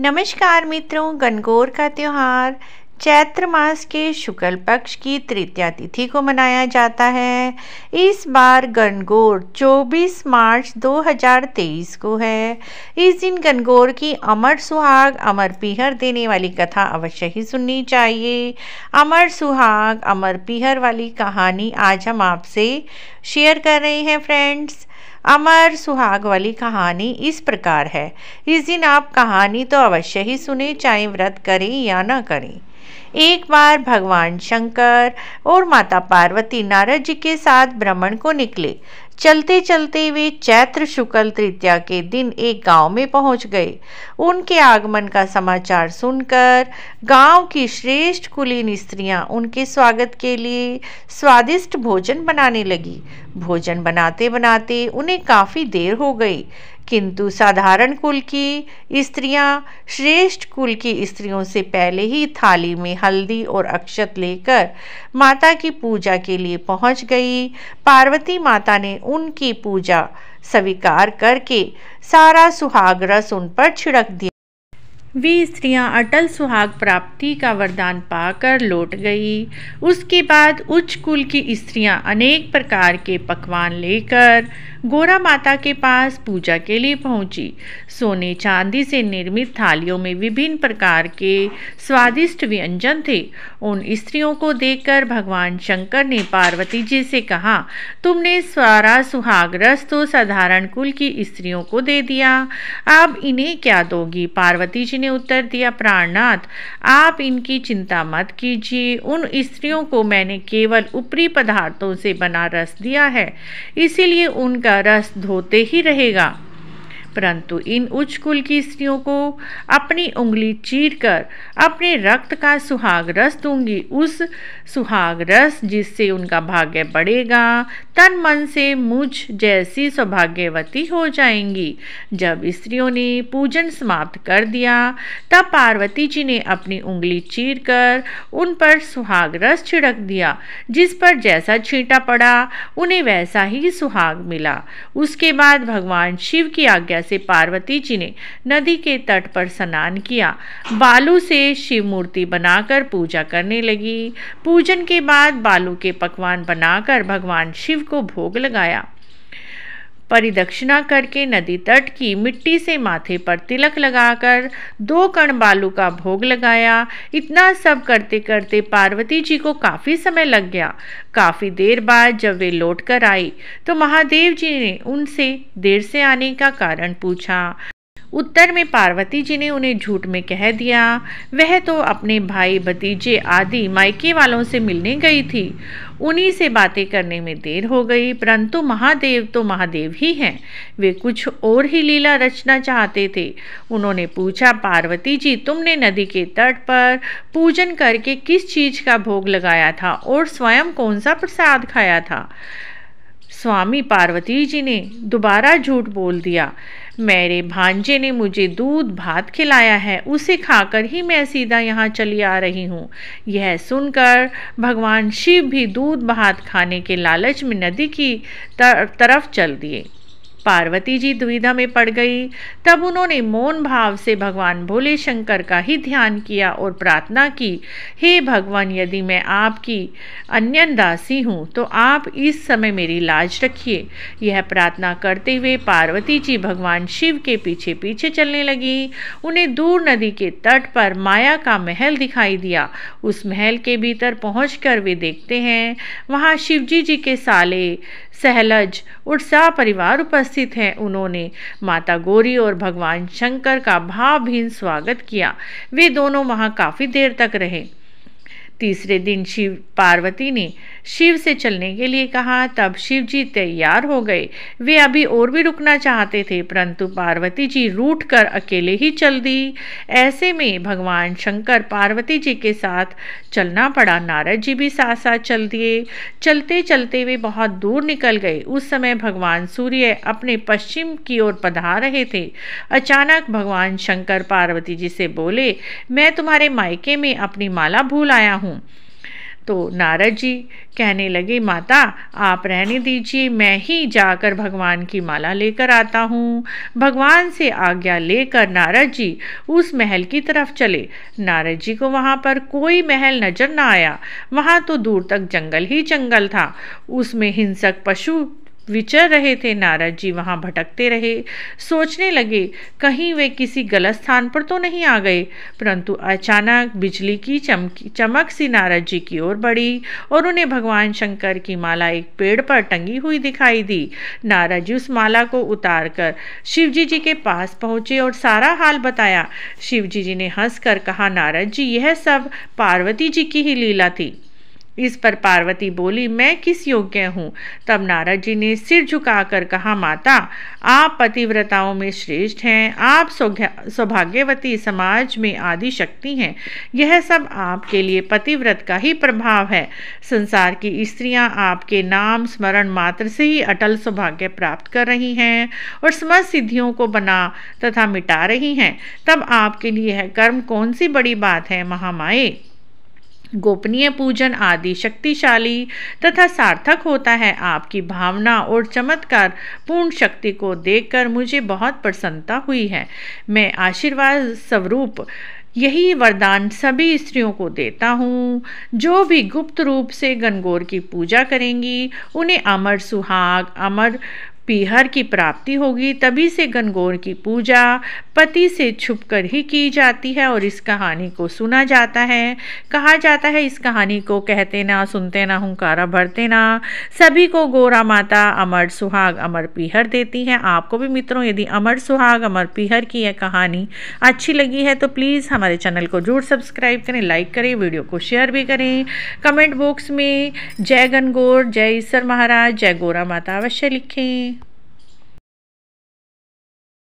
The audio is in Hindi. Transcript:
नमस्कार मित्रों गणगौर का त्यौहार चैत्र मास के शुक्ल पक्ष की तृतीया तिथि को मनाया जाता है इस बार गणगौर 24 मार्च 2023 को है इस दिन गणगौर की अमर सुहाग अमर पीहर देने वाली कथा अवश्य ही सुननी चाहिए अमर सुहाग अमर पीहर वाली कहानी आज हम आपसे शेयर कर रहे हैं फ्रेंड्स अमर सुहाग वाली कहानी इस प्रकार है इस दिन आप कहानी तो अवश्य ही सुने चाहे व्रत करें या ना करें एक बार भगवान शंकर और माता पार्वती नारद जी के साथ भ्रमण को निकले चलते चलते वे चैत्र शुक्ल तृतीया के दिन एक गांव में पहुंच गए उनके आगमन का समाचार सुनकर गांव की श्रेष्ठ कुलीन स्त्रियां उनके स्वागत के लिए स्वादिष्ट भोजन बनाने लगी भोजन बनाते बनाते उन्हें काफ़ी देर हो गई किंतु साधारण कुल की स्त्रियां श्रेष्ठ कुल की स्त्रियों से पहले ही थाली में हल्दी और अक्षत लेकर माता की पूजा के लिए पहुंच गई पार्वती माता ने उनकी पूजा स्वीकार करके सारा सुहाग रस उन पर छिड़क दिया वे स्त्रियां अटल सुहाग प्राप्ति का वरदान पाकर लौट गई उसके बाद उच्च कुल की स्त्रियां अनेक प्रकार के पकवान लेकर गोरा माता के पास पूजा के लिए पहुंची सोने चांदी से निर्मित थालियों में विभिन्न प्रकार के स्वादिष्ट व्यंजन थे उन स्त्रियों को देखकर भगवान शंकर ने पार्वती जी से कहा तुमने सारा सुहाग रस तो साधारण कुल की स्त्रियों को दे दिया आप इन्हें क्या दोगी पार्वती जी ने उत्तर दिया प्राणनाथ आप इनकी चिंता मत कीजिए उन स्त्रियों को मैंने केवल ऊपरी पदार्थों से बना रस दिया है इसीलिए उनका रस धोते ही रहेगा परंतु इन उच्च कुल की स्त्रियों को अपनी उंगली चीरकर अपने रक्त का सुहाग रस दूंगी उस सुहाग रस जिससे उनका भाग्य बढ़ेगा तन मन से मुझ जैसी सौभाग्यवती हो जाएंगी जब स्त्रियों ने पूजन समाप्त कर दिया तब पार्वती जी ने अपनी उंगली चीर कर उन पर सुहाग रस छिड़क दिया जिस पर जैसा छींटा पड़ा उन्हें वैसा ही सुहाग मिला उसके बाद भगवान शिव की आज्ञा जैसे पार्वती जी ने नदी के तट पर स्नान किया बालू से शिव मूर्ति बनाकर पूजा करने लगी पूजन के बाद बालू के पकवान बनाकर भगवान शिव को भोग लगाया परिदक्षिणा करके नदी तट की मिट्टी से माथे पर तिलक लगाकर दो कण बालू का भोग लगाया इतना सब करते करते पार्वती जी को काफ़ी समय लग गया काफ़ी देर बाद जब वे लौट कर आई तो महादेव जी ने उनसे देर से आने का कारण पूछा उत्तर में पार्वती जी ने उन्हें झूठ में कह दिया वह तो अपने भाई भतीजे आदि मायके वालों से मिलने गई थी उन्हीं से बातें करने में देर हो गई परंतु महादेव तो महादेव ही हैं वे कुछ और ही लीला रचना चाहते थे उन्होंने पूछा पार्वती जी तुमने नदी के तट पर पूजन करके किस चीज़ का भोग लगाया था और स्वयं कौन सा प्रसाद खाया था स्वामी पार्वती जी ने दोबारा झूठ बोल दिया मेरे भांजे ने मुझे दूध भात खिलाया है उसे खाकर ही मैं सीधा यहाँ चली आ रही हूँ यह सुनकर भगवान शिव भी दूध भात खाने के लालच में नदी की तर, तरफ चल दिए पार्वती जी दुविधा में पड़ गई तब उन्होंने मौन भाव से भगवान भोले शंकर का ही ध्यान किया और प्रार्थना की हे भगवान यदि मैं आपकी अन्यन दासी हूँ तो आप इस समय मेरी लाज रखिए यह प्रार्थना करते हुए पार्वती जी भगवान शिव के पीछे पीछे चलने लगी उन्हें दूर नदी के तट पर माया का महल दिखाई दिया उस महल के भीतर पहुँच वे देखते हैं वहाँ शिवजी जी के साले सहलज और सा परिवार उपस्थित हैं उन्होंने माता गौरी और भगवान शंकर का भावभीन स्वागत किया वे दोनों वहाँ काफ़ी देर तक रहे तीसरे दिन शिव पार्वती ने शिव से चलने के लिए कहा तब शिव जी तैयार हो गए वे अभी और भी रुकना चाहते थे परंतु पार्वती जी रूट कर अकेले ही चल दी ऐसे में भगवान शंकर पार्वती जी के साथ चलना पड़ा नारद जी भी साथ साथ चल दिए चलते चलते वे बहुत दूर निकल गए उस समय भगवान सूर्य अपने पश्चिम की ओर पधार रहे थे अचानक भगवान शंकर पार्वती जी से बोले मैं तुम्हारे मायके में अपनी माला भूल आया हूँ तो नारद जी कहने लगे माता आप रहने दीजिए मैं ही जाकर भगवान की माला लेकर आता हूँ भगवान से आज्ञा लेकर नारद जी उस महल की तरफ चले नारद जी को वहाँ पर कोई महल नजर ना आया वहाँ तो दूर तक जंगल ही जंगल था उसमें हिंसक पशु विचर रहे थे नारद जी वहाँ भटकते रहे सोचने लगे कहीं वे किसी गलत स्थान पर तो नहीं आ गए परंतु अचानक बिजली की चमकी चमक सी नारद जी की ओर बढ़ी और उन्हें भगवान शंकर की माला एक पेड़ पर टंगी हुई दिखाई दी नारद जी उस माला को उतार कर शिव जी जी के पास पहुँचे और सारा हाल बताया शिव जी जी ने कर कहा नारद जी यह सब पार्वती जी की ही लीला थी इस पर पार्वती बोली मैं किस योग्य हूँ तब नारद जी ने सिर झुकाकर कहा माता आप पतिव्रताओं में श्रेष्ठ हैं आप सौभाग्यवती समाज में आदि शक्ति हैं यह सब आपके लिए पतिव्रत का ही प्रभाव है संसार की स्त्रियां आपके नाम स्मरण मात्र से ही अटल सौभाग्य प्राप्त कर रही हैं और समस्त सिद्धियों को बना तथा मिटा रही हैं तब आपके लिए यह कर्म कौन सी बड़ी बात है महामाए गोपनीय पूजन आदि शक्तिशाली तथा सार्थक होता है आपकी भावना और चमत्कार पूर्ण शक्ति को देखकर मुझे बहुत प्रसन्नता हुई है मैं आशीर्वाद स्वरूप यही वरदान सभी स्त्रियों को देता हूँ जो भी गुप्त रूप से गनगोर की पूजा करेंगी उन्हें अमर सुहाग अमर पीहर की प्राप्ति होगी तभी से गनगौर की पूजा पति से छुपकर ही की जाती है और इस कहानी को सुना जाता है कहा जाता है इस कहानी को कहते ना सुनते ना हुंकारा भरते ना सभी को गोरा माता अमर सुहाग अमर पीहर देती हैं आपको भी मित्रों यदि अमर सुहाग अमर पीहर की यह कहानी अच्छी लगी है तो प्लीज़ हमारे चैनल को जरूर सब्सक्राइब करें लाइक करें वीडियो को शेयर भी करें कमेंट बॉक्स में जय गनगौर जय ईश्वर महाराज जय गोरा माता अवश्य लिखें